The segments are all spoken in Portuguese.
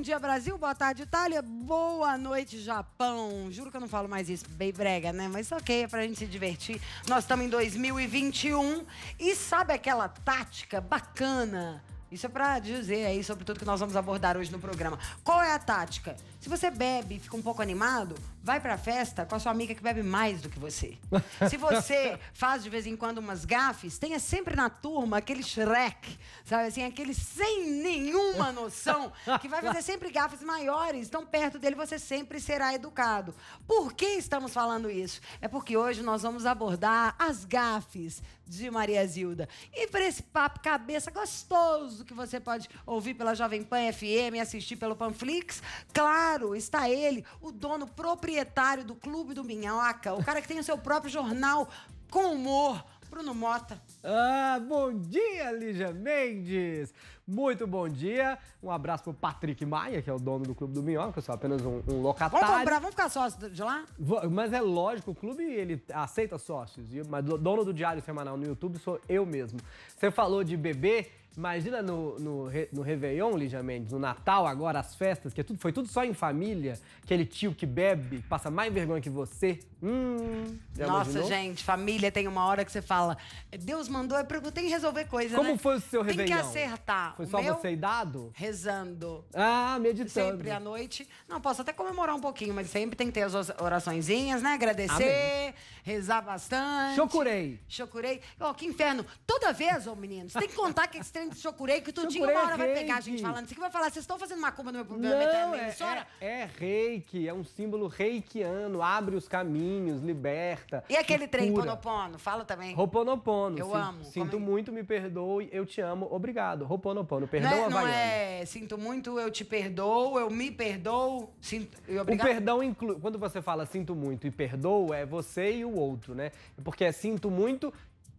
Bom dia, Brasil. Boa tarde, Itália. Boa noite, Japão. Juro que eu não falo mais isso, bem brega, né? Mas tá ok, é pra gente se divertir. Nós estamos em 2021 e sabe aquela tática bacana? Isso é pra dizer aí sobre tudo que nós vamos abordar hoje no programa. Qual é a tática? Se você bebe e fica um pouco animado, vai pra festa com a sua amiga que bebe mais do que você. Se você faz de vez em quando umas gafes, tenha sempre na turma aquele Shrek, sabe assim, aquele sem nenhuma noção, que vai fazer sempre gafes maiores. Então, perto dele, você sempre será educado. Por que estamos falando isso? É porque hoje nós vamos abordar as gafes de Maria Zilda. E para esse papo cabeça gostoso que você pode ouvir pela Jovem Pan FM e assistir pelo Panflix, claro claro, está ele, o dono proprietário do Clube do Minhoca, o cara que tem o seu próprio jornal com humor, Bruno Mota. Ah, bom dia, Lígia Mendes! Muito bom dia. Um abraço pro Patrick Maia, que é o dono do Clube do Minhoca, eu sou apenas um, um locatário. Vamos comprar, vamos ficar sócio de lá? Mas é lógico, o clube ele aceita sócios, mas dono do Diário Semanal no YouTube sou eu mesmo. Você falou de bebê, Imagina no, no, no Réveillon, Lígia Mendes, no Natal agora, as festas, que é tudo, foi tudo só em família, aquele tio que bebe, passa mais vergonha que você. Hum, Nossa, gente, família tem uma hora que você fala, Deus mandou, é porque tem que resolver coisa, Como né? foi o seu Réveillon? Tem que acertar. Foi só você e dado? Rezando. Ah, meditando. Sempre à noite. Não, posso até comemorar um pouquinho, mas sempre tem que ter as oraçõezinhas, né? Agradecer, Amém. rezar bastante. Chocurei. Chocurei. Ó, oh, que inferno. Toda vez, ô oh, meninos, tem que contar que você que de chocurei que tudinho chocurei é uma hora é vai pegar a gente falando. Você que vai falar, vocês estão fazendo macumba no meu programa Não, é, é, é, reiki, é um símbolo reikiano, abre os caminhos, liberta. E aquele cura. trem ponopono? Fala também. Roponopono. Eu amo. Sinto é muito, me perdoe, eu te amo, obrigado. Roponopono, perdão é, não é, Não é, sinto muito, eu te perdoo, eu me perdoo, sinto, eu obrigado. O perdão inclui, quando você fala sinto muito e perdoo, é você e o outro, né? Porque é sinto muito,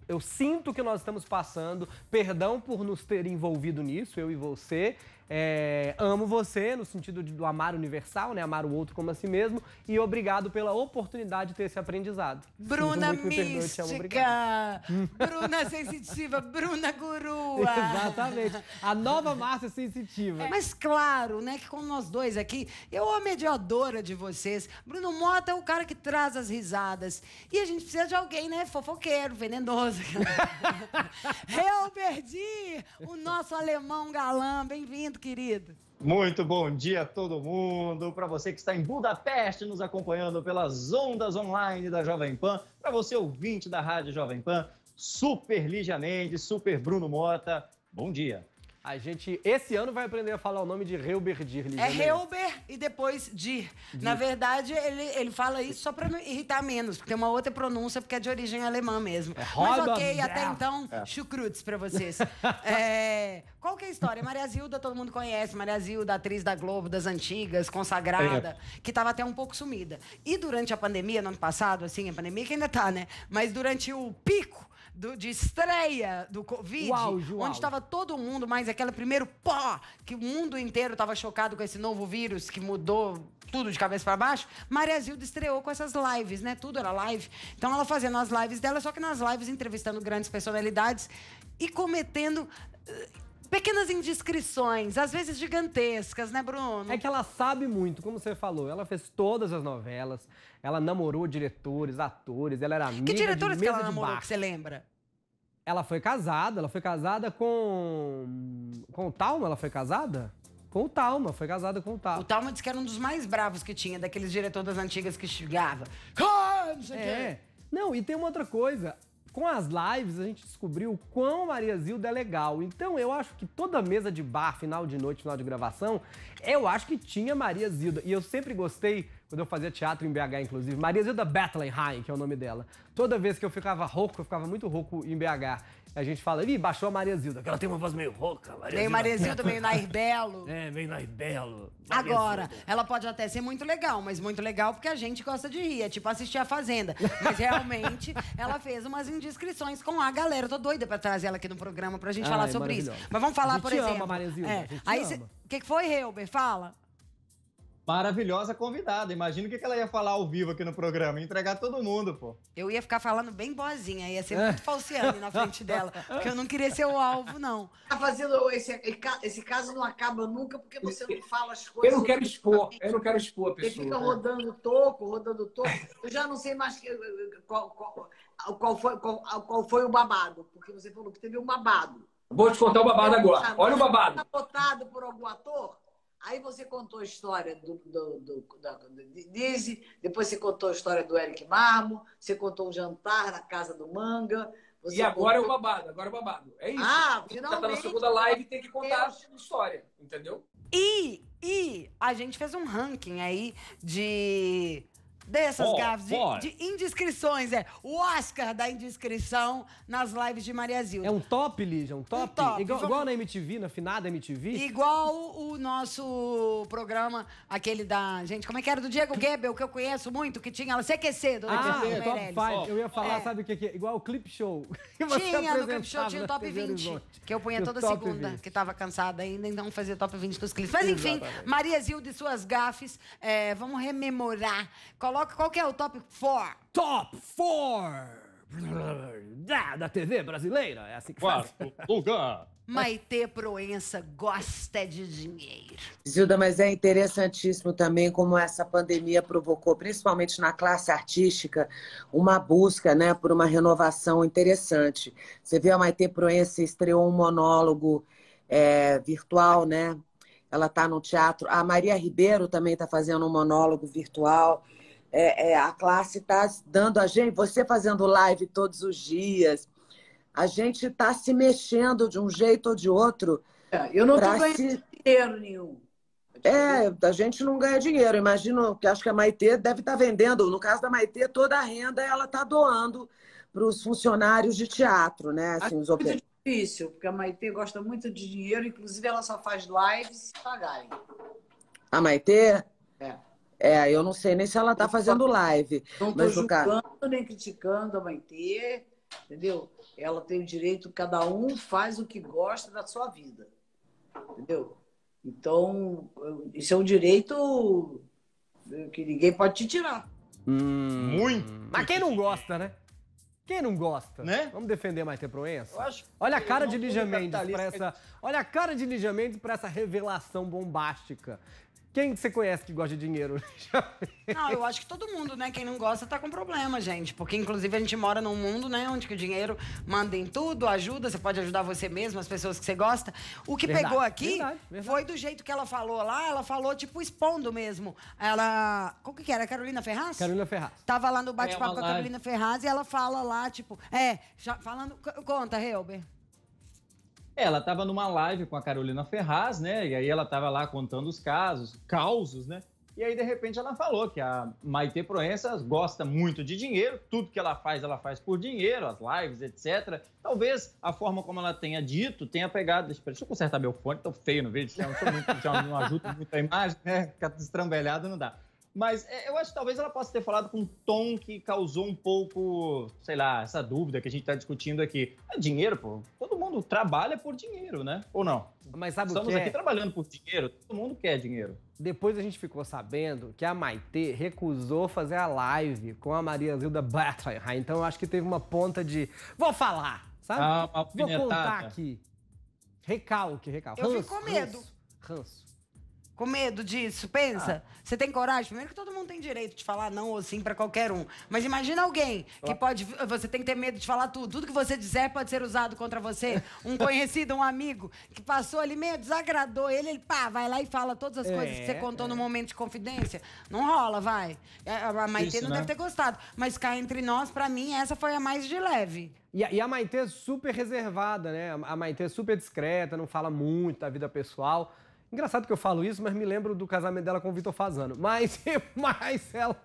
eu sinto que nós estamos passando, perdão por nos ter envolvido nisso, eu e você, é, amo você, no sentido de, do amar universal, né? Amar o outro como a si mesmo. E obrigado pela oportunidade de ter esse aprendizado. Bruna Sinto Mística, perdoe, Bruna Sensitiva, Bruna Gurua. Exatamente. A nova Márcia Sensitiva. É, mas claro, né, que com nós dois aqui, eu a mediadora de vocês. Bruno Mota é o cara que traz as risadas. E a gente precisa de alguém, né, fofoqueiro, venenoso. eu perdi o nosso alemão galã. Bem-vindo, querido. Muito bom dia a todo mundo, para você que está em Budapeste nos acompanhando pelas ondas online da Jovem Pan, para você ouvinte da Rádio Jovem Pan, super Lígia Mendes, super Bruno Mota, bom dia. A gente, esse ano, vai aprender a falar o nome de Reuber Dir. É Reuber e depois Dir. Na verdade, ele, ele fala isso só para irritar menos, porque tem uma outra pronúncia, porque é de origem alemã mesmo. É Mas ok, até então, é. chucrutes para vocês. é, qual que é a história? Maria Zilda, todo mundo conhece. Maria Zilda, atriz da Globo, das antigas, consagrada, é. que estava até um pouco sumida. E durante a pandemia, no ano passado, assim, a pandemia que ainda tá, né? Mas durante o pico, do, de estreia do Covid, onde estava todo mundo, mas aquele primeiro pó, que o mundo inteiro estava chocado com esse novo vírus que mudou tudo de cabeça para baixo, Maria Zilda estreou com essas lives, né? Tudo era live. Então ela fazendo as lives dela, só que nas lives entrevistando grandes personalidades e cometendo eh, pequenas indiscrições, às vezes gigantescas, né, Bruno? É que ela sabe muito, como você falou. Ela fez todas as novelas, ela namorou diretores, atores, ela era amiga Que diretores que ela namorou, que você lembra? Ela foi casada, ela foi casada com... Com o Talma ela foi casada? Com o Talma, foi casada com o Talma. O Talma disse que era um dos mais bravos que tinha, daqueles diretores das antigas que chegava. Ah, não sei é. Quem. Não, e tem uma outra coisa. Com as lives, a gente descobriu o quão Maria Zilda é legal. Então, eu acho que toda mesa de bar, final de noite, final de gravação, eu acho que tinha Maria Zilda. E eu sempre gostei, quando eu fazia teatro em BH, inclusive, Maria Zilda Bethlehem, que é o nome dela. Toda vez que eu ficava rouco, eu ficava muito rouco em BH a gente fala, ih, baixou a Maria Zilda, que ela tem uma voz meio rouca. Maria meio Maria Zilda, meio Nair Belo. É, meio Nair Belo. Maria Agora, Zilda. ela pode até ser muito legal, mas muito legal porque a gente gosta de rir, é tipo assistir A Fazenda. Mas realmente, ela fez umas indiscrições com a galera. Eu tô doida pra trazer ela aqui no programa pra gente Ai, ah, falar é sobre isso. Mas vamos falar, por exemplo. Ama, Maria Zilda, é, aí, O que, que foi, Helber? Fala. Maravilhosa convidada. Imagina o que ela ia falar ao vivo aqui no programa. Ia entregar todo mundo, pô. Eu ia ficar falando bem boazinha. Ia ser é. muito falciane na frente dela. Porque eu não queria ser o alvo, não. Tá fazendo... Esse, esse caso não acaba nunca porque você não fala as coisas... Eu não quero expor. Eu não quero expor a pessoa. fica né? rodando toco, rodando toco. Eu já não sei mais qual, qual, qual, foi, qual, qual foi o babado. Porque você falou que teve um babado. Vou te contar o babado agora. Olha o babado. Tá botado por algum ator? Aí você contou a história do, do, do, da, Dizzy, depois você contou a história do Eric Marmo, você contou um jantar na casa do Manga. e agora contou... é o babado, agora é o babado. É isso. Ah, finalmente. Já tá na segunda live tem que contar Deus. a história, entendeu? E, e a gente fez um ranking aí de dessas oh, gafes, de, de, indiscrições, é. O Oscar da indiscrição nas lives de Maria Zilda. É um top, Lígia, um top? Um top. Igual, igual, na MTV, na finada MTV? Igual o nosso programa, aquele da... Gente, como é que era? Do Diego Gebel, que eu conheço muito, que tinha ela CQC, do Ah, é, top Eu ia falar, é. sabe o que é? Igual o Clip Show. Tinha, no Clip Show tinha o Top 20, que eu punha toda segunda, 20. que tava cansada ainda, então fazia Top 20 dos clipes. Mas enfim, Exatamente. Maria Zilda e suas gafes, é, vamos rememorar qual Coloca qual é o top 4? Top 4! Da, da TV brasileira, é assim que Quarto faz. lugar. Maite Proença gosta de dinheiro. Zilda, mas é interessantíssimo também como essa pandemia provocou, principalmente na classe artística, uma busca né, por uma renovação interessante. Você viu a Maite Proença estreou um monólogo é, virtual, né? Ela está no teatro. A Maria Ribeiro também está fazendo um monólogo virtual é, é, a classe está dando a gente, você fazendo live todos os dias, a gente está se mexendo de um jeito ou de outro. É, eu não estou ganhando se... dinheiro nenhum. É, a gente não ganha dinheiro. Imagino que acho que a Maitê deve estar tá vendendo. No caso da Maitê, toda a renda ela está doando para os funcionários de teatro, né? Assim, os é Muito difícil, porque a Maitê gosta muito de dinheiro, inclusive ela só faz lives se pagarem. A Maitê? É. É, eu não sei nem se ela tá fazendo live. Não tô julgando nem criticando a ter, entendeu? Ela tem o direito, cada um faz o que gosta da sua vida, entendeu? Então, isso é um direito eh, que ninguém pode te tirar. Hum, Muito! Mas quem não gosta, né? Quem não gosta? Né? Vamos defender Maite Proença? Olha a cara de Lígia Mendes para essa, olha a cara de Lígia Mendes para essa revelação bombástica quem você conhece que gosta de dinheiro? não, eu acho que todo mundo, né? Quem não gosta tá com problema, gente. Porque, inclusive, a gente mora num mundo, né? Onde que o dinheiro manda em tudo, ajuda. Você pode ajudar você mesmo, as pessoas que você gosta. O que verdade, pegou aqui verdade, verdade. foi do jeito que ela falou lá. Ela falou, tipo, expondo mesmo. Ela... como que era? Carolina Ferraz? Carolina Ferraz. Tava lá no bate-papo é com a Carolina Ferraz e ela fala lá, tipo... É, já falando... Conta, Helber. É, ela estava numa live com a Carolina Ferraz, né? E aí ela estava lá contando os casos, causos, né? E aí, de repente, ela falou que a Maite Proença gosta muito de dinheiro, tudo que ela faz, ela faz por dinheiro, as lives, etc. Talvez a forma como ela tenha dito tenha pegado. Deixa eu consertar meu fone, tô feio no vídeo, muito, já não ajuda muito a imagem, né? Ficar estrambelhado não dá. Mas é, eu acho que talvez ela possa ter falado com um tom que causou um pouco, sei lá, essa dúvida que a gente está discutindo aqui. É dinheiro, pô. Todo mundo trabalha por dinheiro, né? Ou não? Mas sabe Estamos o que é? aqui trabalhando por dinheiro, todo mundo quer dinheiro. Depois a gente ficou sabendo que a Maitê recusou fazer a live com a Maria Zilda Batra. Então eu acho que teve uma ponta de. Vou falar, sabe? Ah, Vou contar aqui. Recalque, recalque. Eu fico com medo. ranço. Com medo disso, pensa. Ah. Você tem coragem? Primeiro que todo mundo tem direito de falar não ou sim para qualquer um. Mas imagina alguém que pode. Você tem que ter medo de falar tudo. Tudo que você disser pode ser usado contra você. Um conhecido, um amigo, que passou ali meio, desagradou ele, ele pá, vai lá e fala todas as é, coisas que é, você contou é. no momento de confidência. Não rola, vai. É, a Maitê Isso, não né? deve ter gostado. Mas cá entre nós, para mim, essa foi a mais de leve. E a, e a Maitê é super reservada, né? A Maitê é super discreta, não fala muito da vida pessoal. Engraçado que eu falo isso, mas me lembro do casamento dela com o Vitor Fazano. Mas, mas ela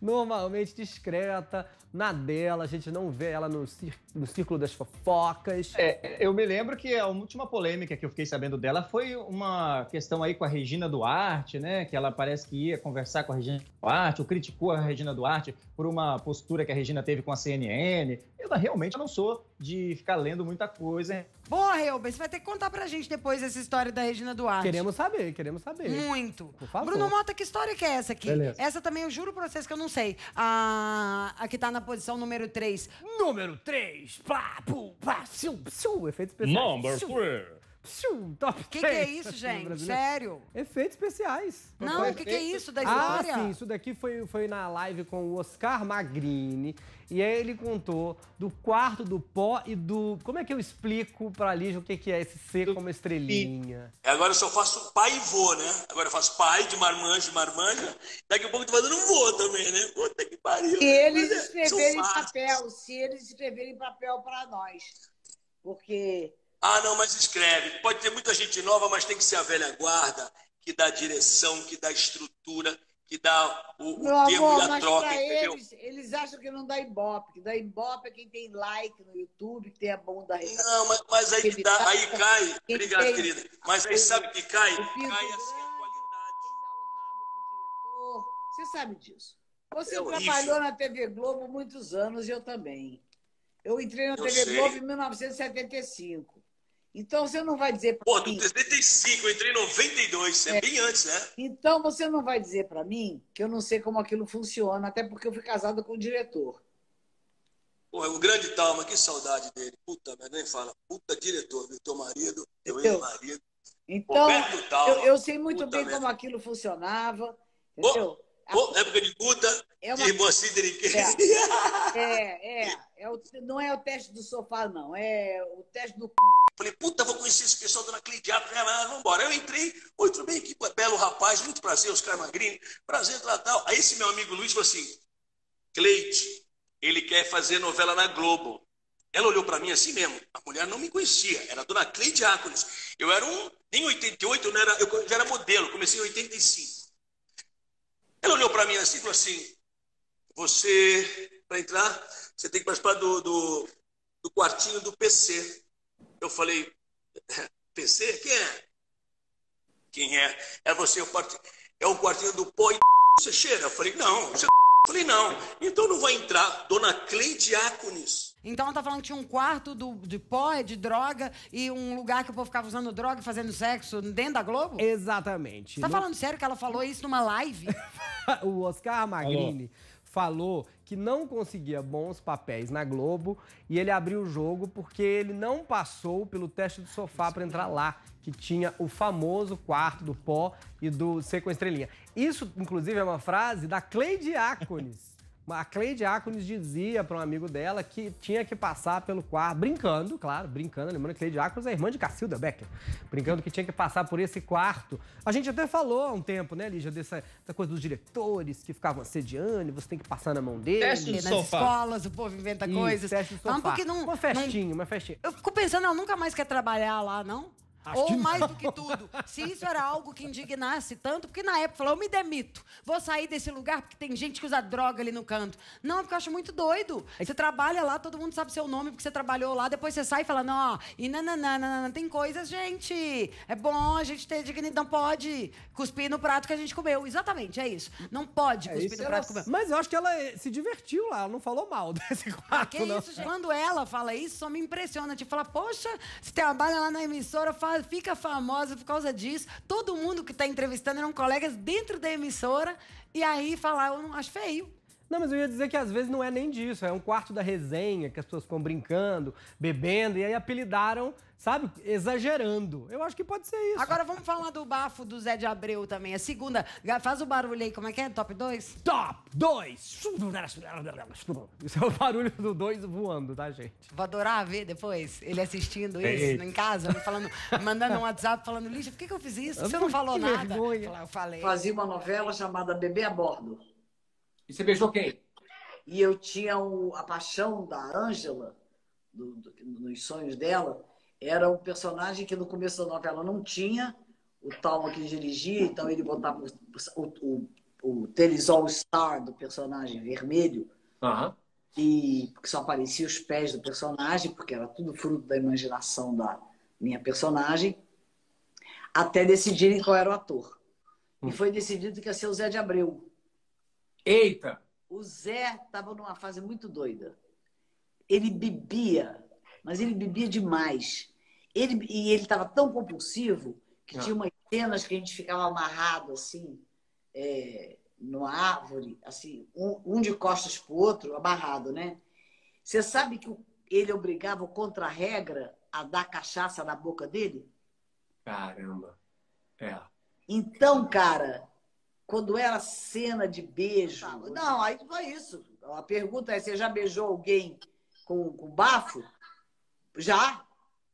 normalmente discreta, na dela, a gente não vê ela no, cir no círculo das fofocas. É, eu me lembro que a última polêmica que eu fiquei sabendo dela foi uma questão aí com a Regina Duarte, né? Que ela parece que ia conversar com a Regina Duarte, ou criticou a Regina Duarte por uma postura que a Regina teve com a CNN. Eu realmente não sou de ficar lendo muita coisa Boa, Reuben. você vai ter que contar pra gente depois essa história da Regina Duarte. Queremos saber, queremos saber. Muito. Por favor. Bruno Mota, que história que é essa aqui? Beleza. Essa também eu juro pra vocês que eu não sei. A, a que tá na posição número 3. Número 3! Pá, pum, pá, siu, siu, Efeito especial. Number 3! Psiu, top que 10. O que é isso, gente? Né? Sério? Efeitos especiais. Não, o que, que, é isso da ah, história? Ah, sim, isso daqui foi, foi na live com o Oscar Magrini. E aí ele contou do quarto do pó e do... Como é que eu explico pra Lígia o que, que é esse C como estrelinha? É, agora eu só faço pai e vô, né? Agora eu faço pai de marmanjo, de marmanja. Daqui a pouco eu tô fazendo vô também, né? Puta que pariu. Se né? eles é, escreverem papel, se eles escreverem papel pra nós. Porque ah, não, mas escreve. Pode ter muita gente nova, mas tem que ser a velha guarda que dá direção, que dá estrutura, que dá o, Meu o termo amor, e a troca, Eles, eles acham que não dá ibope, que dá ibope é quem tem like no YouTube, que tem a bunda Não, mas, mas aí, dá, aí cai, obrigado, tem, querida. Mas aí sabe que cai? Cai assim a né? qualidade. você sabe disso. Você é trabalhou na TV Globo muitos anos, eu também. Eu entrei na eu TV sei. Globo em 1975. Então você não vai dizer para mim. Pô, 75, entrei em 92, é, é bem antes, né? Então você não vai dizer para mim que eu não sei como aquilo funciona, até porque eu fui casada com o diretor. Pô, é o grande Talma, que saudade dele. Puta, mas nem fala. Puta diretor, viu? Teu marido, teu ex-marido. Então, eu, eu, sei muito bem merda. como aquilo funcionava. Entendeu? Bom, época de puta, é uma... de Moacir é. é. é, é. é Não é o teste do sofá, não. É o teste do c... Falei, puta, vou conhecer esse pessoal dona Cleidiato, né? vamos embora. Eu entrei, oi, tudo bem? Que belo rapaz, muito prazer, Oscar Magrini. Prazer, tal, tal. Aí esse meu amigo Luiz falou assim, Cleide, ele quer fazer novela na Globo. Ela olhou para mim assim mesmo. A mulher não me conhecia. Era a dona Cleide Ácones. Eu era um... Em 88, eu, não era, eu já era modelo. Comecei em 85. Ela olhou para mim assim e falou assim: Você, para entrar, você tem que participar do, do, do quartinho do PC. Eu falei: PC? Quem é? Quem é? É você, é o quartinho, é o quartinho do pó e você cheira. Eu falei: Não, você Falei, não, então não vai entrar Dona Cleide Acunis. Então tá falando que tinha um quarto do, de pó, é de droga, e um lugar que o povo ficava usando droga e fazendo sexo dentro da Globo? Exatamente. Você tá no... falando sério que ela falou isso numa live? o Oscar Magrini falou que não conseguia bons papéis na Globo e ele abriu o jogo porque ele não passou pelo teste do sofá para entrar lá que tinha o famoso quarto do pó e do C com estrelinha. Isso, inclusive, é uma frase da Cleide Acones. A Cleide Acones dizia para um amigo dela que tinha que passar pelo quarto, brincando, claro, brincando, lembrando que Cleide Acones é irmã de Cacilda Becker, brincando que tinha que passar por esse quarto. A gente até falou há um tempo, né, Lígia, dessa, dessa coisa dos diretores que ficavam assediando, você tem que passar na mão deles Teste do Nas sofá. escolas, o povo inventa Isso, coisas. Teste de sofá. Não, porque não, uma festinha, não... uma festinha. Eu fico pensando, ela nunca mais quer trabalhar lá, não? Acho Ou mais não. do que tudo, se isso era algo que indignasse tanto, porque na época falou, eu me demito, vou sair desse lugar porque tem gente que usa droga ali no canto. Não, é porque eu acho muito doido. É você trabalha lá, todo mundo sabe seu nome porque você trabalhou lá, depois você sai e fala, não, e nananana, tem coisas, gente. É bom a gente ter dignidade, não pode cuspir no prato que a gente comeu. Exatamente, é isso. Não pode é, cuspir é no prato que comeu. Mas eu acho que ela eh, se divertiu lá, ela não falou mal desse ah, quarto, ah, que não. Isso, gente. Quando ela fala isso, só me impressiona, tipo, fala, poxa, você trabalha lá na emissora, faz fica famosa por causa disso. Todo mundo que está entrevistando eram colegas dentro da emissora e aí falaram, eu não acho feio. Não, mas eu ia dizer que às vezes não é nem disso, é um quarto da resenha que as pessoas ficam brincando, bebendo, e aí apelidaram sabe? Exagerando. Eu acho que pode ser isso. Agora vamos falar do bafo do Zé de Abreu também. A é segunda, faz o barulho aí, como é que é? Top 2? Top 2! Isso é o barulho do 2 voando, tá, gente? Vou adorar ver depois ele assistindo isso em casa, falando, mandando um WhatsApp falando, lixo, por que, que eu fiz isso? Você não falou nada. Eu falei. Fazia uma novela chamada Bebê a Bordo. E você beijou quem? E eu tinha o, a paixão da Ângela, do, do, nos sonhos dela, era um personagem que no começo da novela não tinha, o Talma que dirigia, então ele botava o, o, o Telisol Star do personagem vermelho, uhum. e que só aparecia os pés do personagem, porque era tudo fruto da imaginação da minha personagem, até decidirem qual era o ator. E hum. foi decidido que ia ser o Zé de Abreu. Eita! O Zé estava numa fase muito doida. Ele bebia mas ele bebia demais. Ele, e ele estava tão compulsivo que ah. tinha umas cenas que a gente ficava amarrado assim, é, numa árvore, assim, um, um de costas para o outro, amarrado, né? Você sabe que ele obrigava o contra-regra a dar cachaça na boca dele? Caramba! É. Então, cara, quando era cena de beijo. Não, aí foi isso. A pergunta é: você já beijou alguém com, com bafo? Já.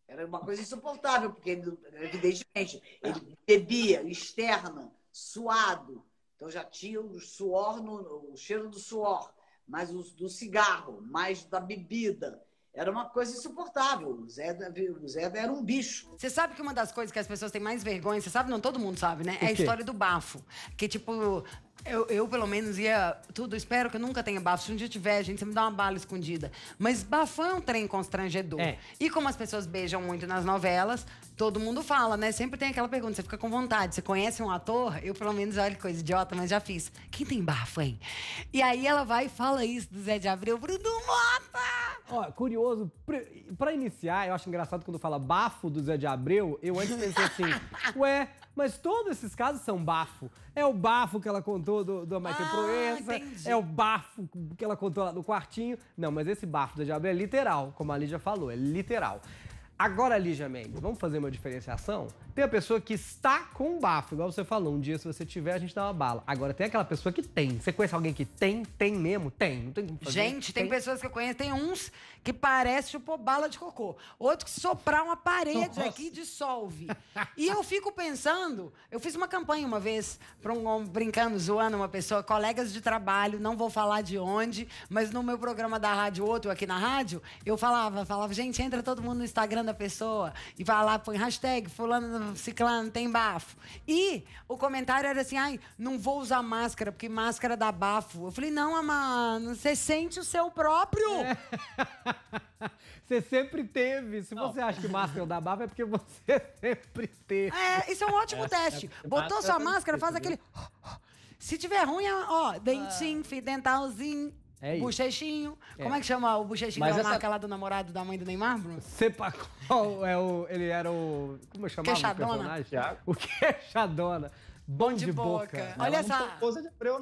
Era uma coisa insuportável, porque evidentemente, ele bebia externa, suado. Então já tinha o suor, no, o cheiro do suor, mais o, do cigarro, mais da bebida. Era uma coisa insuportável. O Zé, o Zé era um bicho. Você sabe que uma das coisas que as pessoas têm mais vergonha, você sabe, não todo mundo sabe, né? É a história do bafo. Que, tipo, eu, eu, pelo menos, ia. Tudo, espero que eu nunca tenha bafo. Se um dia tiver, gente, você me dá uma bala escondida. Mas bafo é um trem constrangedor. É. E como as pessoas beijam muito nas novelas, todo mundo fala, né? Sempre tem aquela pergunta, você fica com vontade. Você conhece um ator? Eu, pelo menos, olha que coisa idiota, mas já fiz. Quem tem bafo, hein? E aí ela vai e fala isso do Zé de Abreu, Bruno Mota! Ó, curioso, pra iniciar, eu acho engraçado quando fala bafo do Zé de Abreu, eu antes pensei assim, ué, mas todos esses casos são bafo. É o bafo que ela contou do, do Michael ah, Proença, entendi. é o bafo que ela contou lá no quartinho. Não, mas esse bafo da Diabo é literal, como a Lídia falou, é literal. Agora, Lígia Mendes, vamos fazer uma diferenciação? Tem a pessoa que está com bafo, igual você falou, um dia se você tiver, a gente dá uma bala. Agora, tem aquela pessoa que tem. Você conhece alguém que tem? Tem mesmo? Tem. Não tem como fazer. Gente, tem, tem pessoas que eu conheço, tem uns que parece chupou bala de cocô. Outro que soprar uma parede Nossa. aqui dissolve. e eu fico pensando, eu fiz uma campanha uma vez, um, brincando, zoando uma pessoa, colegas de trabalho, não vou falar de onde, mas no meu programa da rádio, outro aqui na rádio, eu falava, falava, gente, entra todo mundo no Instagram da da pessoa e vai lá, põe hashtag, fulano, ciclano, tem bafo. E o comentário era assim, ai, não vou usar máscara, porque máscara dá bafo. Eu falei, não, mano, você sente o seu próprio. É. Você sempre teve. Se não. você acha que máscara dá bafo, é porque você sempre teve. É, isso é um ótimo é, é teste. É Botou sua máscara, faz aquele... Se tiver ruim, ó, dentinho, ah. fio dentalzinho, é isso. Bochechinho. É. Como é que chama o bochechinho Mas da é essa... marca lá do namorado da mãe do Neymar, Bruno? Sepacol é o. Ele era o. Como eu chamava Queixadona. o personagem? O Queixadona. Bom, Bom de, boca. boca. Olha essa. Não de preu,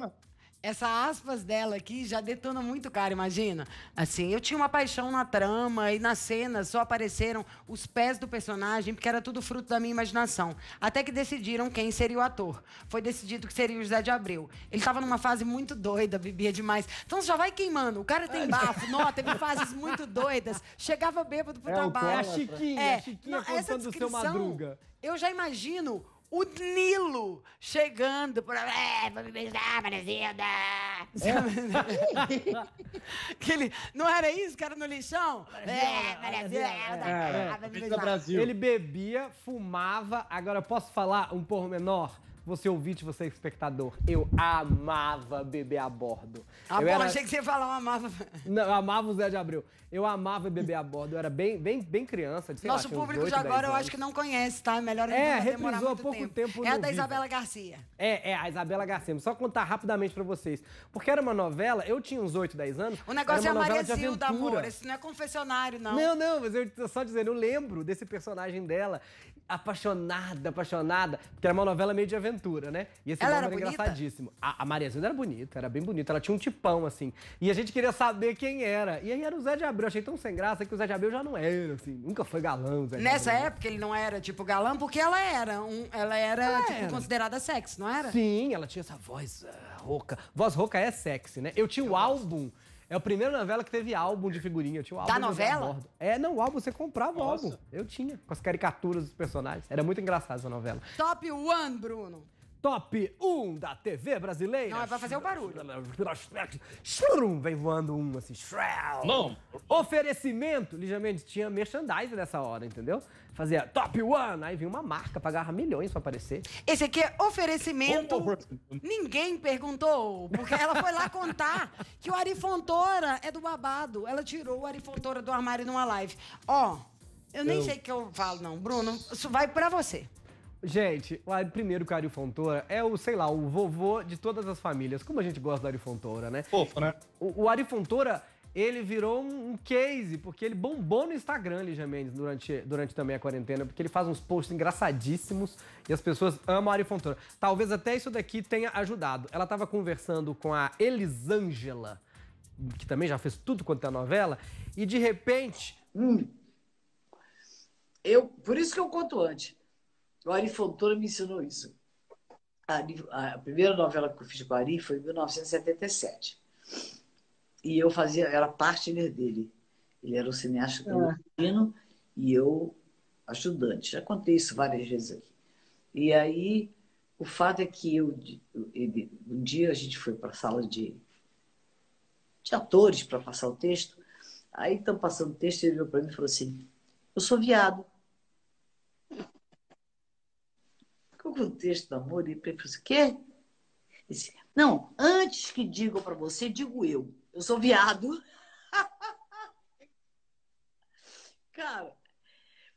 essa aspas dela aqui já detona muito cara, imagina. Assim, eu tinha uma paixão na trama e na cena só apareceram os pés do personagem, porque era tudo fruto da minha imaginação. Até que decidiram quem seria o ator. Foi decidido que seria o José de Abreu. Ele estava numa fase muito doida, bebia demais. Então já vai queimando. O cara tem bafo, nota teve fases muito doidas. Chegava bêbado pro é, trabalho. É a Chiquinha, é, a Chiquinha não, contando essa descrição, seu Madruga. Eu já imagino o Nilo chegando para é, vou me beijar, Marezilda. É. que ele, não era isso que era no lixão? É, Marezilda, é, tá Brasil. Ele bebia, fumava. Agora posso falar um pormenor? menor? você ouvinte, você é espectador. Eu amava beber a bordo. Ah, eu bom, era... achei que você ia falar, eu amava. Não, eu amava o Zé de Abreu. Eu amava beber a bordo. Eu era bem, bem, bem criança. De, Nosso lá, público de agora eu acho que não conhece, tá? É melhor a gente é, não há pouco tempo. tempo é a da Viva. Isabela Garcia. É, é, a Isabela Garcia. Só contar rapidamente pra vocês. Porque era uma novela, eu tinha uns 8, 10 anos. O negócio é a Maria Zilda, amor. Esse não é confessionário, não. Não, não, mas eu só dizendo, eu lembro desse personagem dela apaixonada, apaixonada, porque era uma novela meio de aventura, né? E esse ela era, era engraçadíssimo. A, a Mariazinha era bonita, era bem bonita, ela tinha um tipão, assim. E a gente queria saber quem era. E aí era o Zé de Abreu. Achei tão sem graça que o Zé de Abreu já não era, assim. Nunca foi galã, Zé Nessa Abreu. época ele não era, tipo, galã, porque ela era, um, ela era, ela tipo, era. considerada sexy, não era? Sim, ela tinha essa voz uh, rouca. Voz rouca é sexy, né? Eu tinha Eu o gosto. álbum é a primeira novela que teve álbum de figurinha. Eu tinha o álbum da novela? É, não, o álbum você comprava Nossa. o álbum. Eu tinha, com as caricaturas dos personagens. Era muito engraçada essa novela. Top 1, Bruno. Top 1 da TV brasileira. Não, vai fazer o barulho. Vem voando um assim. Não. Oferecimento. Ligeiramente tinha merchandising nessa hora, entendeu? Fazia top 1. Aí vinha uma marca, pagava milhões pra aparecer. Esse aqui é oferecimento. Ninguém perguntou. Porque ela foi lá contar que o Arifontora é do babado. Ela tirou o Arifontora do armário numa live. Ó, eu nem eu... sei o que eu falo, não. Bruno, isso vai pra você. Gente, o primeiro que o Ari Fontoura é o, sei lá, o vovô de todas as famílias. Como a gente gosta do Ari Fontoura, né? Fofo, né? O, o Ari Fontoura, ele virou um, um case, porque ele bombou no Instagram, Lígia Mendes, durante, durante também a quarentena, porque ele faz uns posts engraçadíssimos e as pessoas amam a Ari Fontoura. Talvez até isso daqui tenha ajudado. Ela estava conversando com a Elisângela, que também já fez tudo quanto é novela, e de repente... Hum. Eu, por isso que eu conto antes. O Ari Fontoura me ensinou isso. A, a, primeira novela que eu fiz com o Ari foi em 1977. E eu fazia, era partner dele. Ele era o cineasta ah. colombiano é. e eu ajudante. Já contei isso várias vezes aqui. E aí, o fato é que eu, ele, um dia a gente foi para a sala de, de atores para passar o texto. Aí estão passando o texto, ele veio para mim e falou assim: Eu sou viado. o texto do amor? E ele falou, o quê? Disse, não, antes que digam para você, digo eu. Eu sou viado. Cara,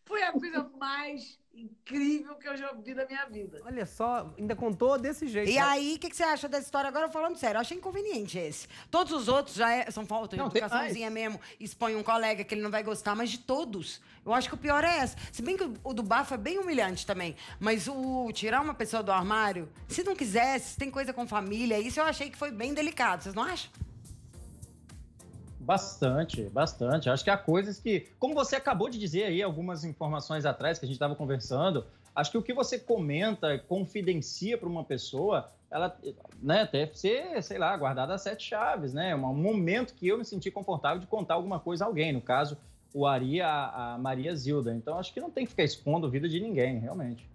foi a coisa mais incrível que eu já vi na minha vida. Olha só, ainda contou desse jeito. E né? aí, o que, que, você acha dessa história? Agora, falando sério, eu achei inconveniente esse. Todos os outros já é, são falta de não, educaçãozinha mesmo. Expõe um colega que ele não vai gostar, mas de todos. Eu acho que o pior é esse. Se bem que o, o do bafo é bem humilhante também. Mas o tirar uma pessoa do armário, se não quisesse, se tem coisa com família, isso eu achei que foi bem delicado. Vocês não acham? Bastante, bastante. Acho que há coisas que, como você acabou de dizer aí algumas informações atrás que a gente estava conversando, acho que o que você comenta, confidencia para uma pessoa, ela né, deve ser, sei lá, guardada a sete chaves, né? É um momento que eu me senti confortável de contar alguma coisa a alguém, no caso, o Ari a, a Maria Zilda. Então acho que não tem que ficar expondo a vida de ninguém, realmente.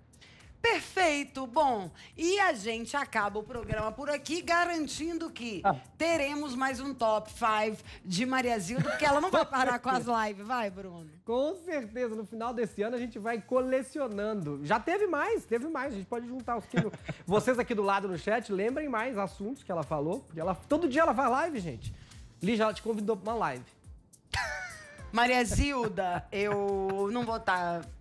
Perfeito, bom. E a gente acaba o programa por aqui, garantindo que ah. teremos mais um top 5 de Maria Zilda, porque ela não vai parar com as lives, vai, Bruno? Com certeza, no final desse ano a gente vai colecionando. Já teve mais, teve mais. A gente pode juntar os que. Vocês aqui do lado no chat, lembrem mais assuntos que ela falou. Ela... Todo dia ela faz live, gente. Lígia, ela te convidou pra uma live. Maria Zilda, eu não vou estar. Tá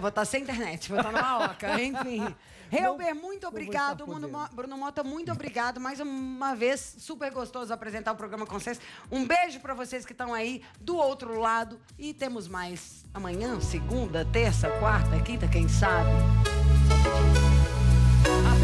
vou estar sem internet, vou estar numa oca, enfim. Helber, muito obrigado. Bruno, Bruno Mota, muito obrigado. Mais uma vez, super gostoso apresentar o programa com vocês. Um beijo para vocês que estão aí do outro lado. E temos mais amanhã, segunda, terça, quarta, quinta, quem sabe? Só pedindo.